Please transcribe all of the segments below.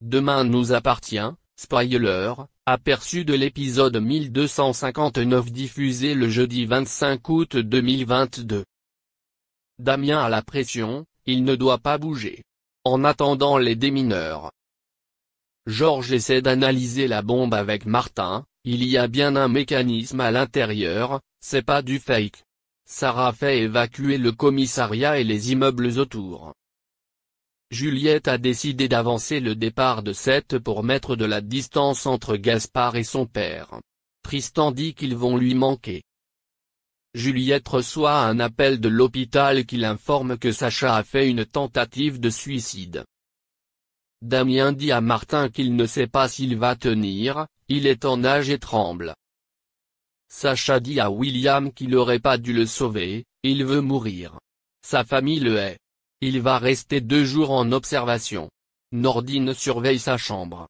Demain nous appartient, spoiler, aperçu de l'épisode 1259 diffusé le jeudi 25 août 2022. Damien a la pression, il ne doit pas bouger. En attendant les démineurs. Georges essaie d'analyser la bombe avec Martin, il y a bien un mécanisme à l'intérieur, c'est pas du fake. Sarah fait évacuer le commissariat et les immeubles autour. Juliette a décidé d'avancer le départ de 7 pour mettre de la distance entre Gaspard et son père. Tristan dit qu'ils vont lui manquer. Juliette reçoit un appel de l'hôpital qui l'informe que Sacha a fait une tentative de suicide. Damien dit à Martin qu'il ne sait pas s'il va tenir, il est en âge et tremble. Sacha dit à William qu'il n'aurait pas dû le sauver, il veut mourir. Sa famille le hait. Il va rester deux jours en observation. Nordine surveille sa chambre.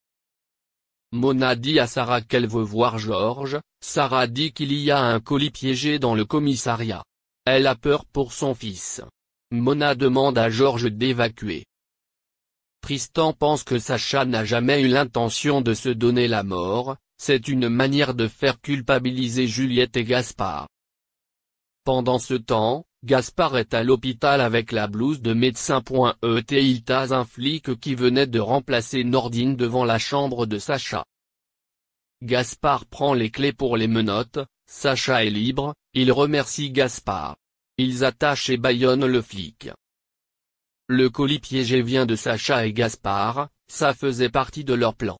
Mona dit à Sarah qu'elle veut voir Georges, Sarah dit qu'il y a un colis piégé dans le commissariat. Elle a peur pour son fils. Mona demande à Georges d'évacuer. Tristan pense que Sacha n'a jamais eu l'intention de se donner la mort, c'est une manière de faire culpabiliser Juliette et Gaspard. Pendant ce temps, Gaspard est à l'hôpital avec la blouse de médecin. E tase un flic qui venait de remplacer Nordine devant la chambre de Sacha. Gaspard prend les clés pour les menottes, Sacha est libre, il remercie Gaspard. Ils attachent et baillonnent le flic. Le colis piégé vient de Sacha et Gaspard, ça faisait partie de leur plan.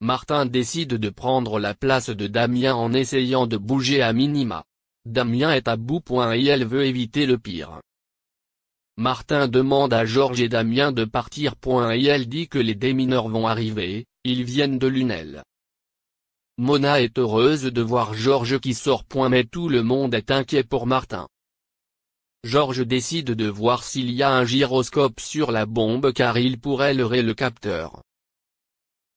Martin décide de prendre la place de Damien en essayant de bouger à minima. Damien est à bout. Et elle veut éviter le pire. Martin demande à Georges et Damien de partir. Et elle dit que les démineurs vont arriver, ils viennent de Lunel. Mona est heureuse de voir Georges qui sort. Mais tout le monde est inquiet pour Martin. Georges décide de voir s'il y a un gyroscope sur la bombe car il pourrait leurrer le capteur.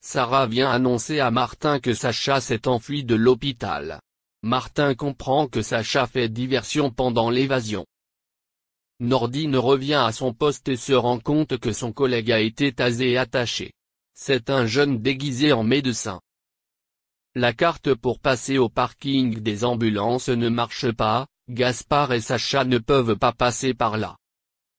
Sarah vient annoncer à Martin que Sacha s'est est enfuie de l'hôpital. Martin comprend que Sacha fait diversion pendant l'évasion. Nordine revient à son poste et se rend compte que son collègue a été tasé et attaché. C'est un jeune déguisé en médecin. La carte pour passer au parking des ambulances ne marche pas, Gaspard et Sacha ne peuvent pas passer par là.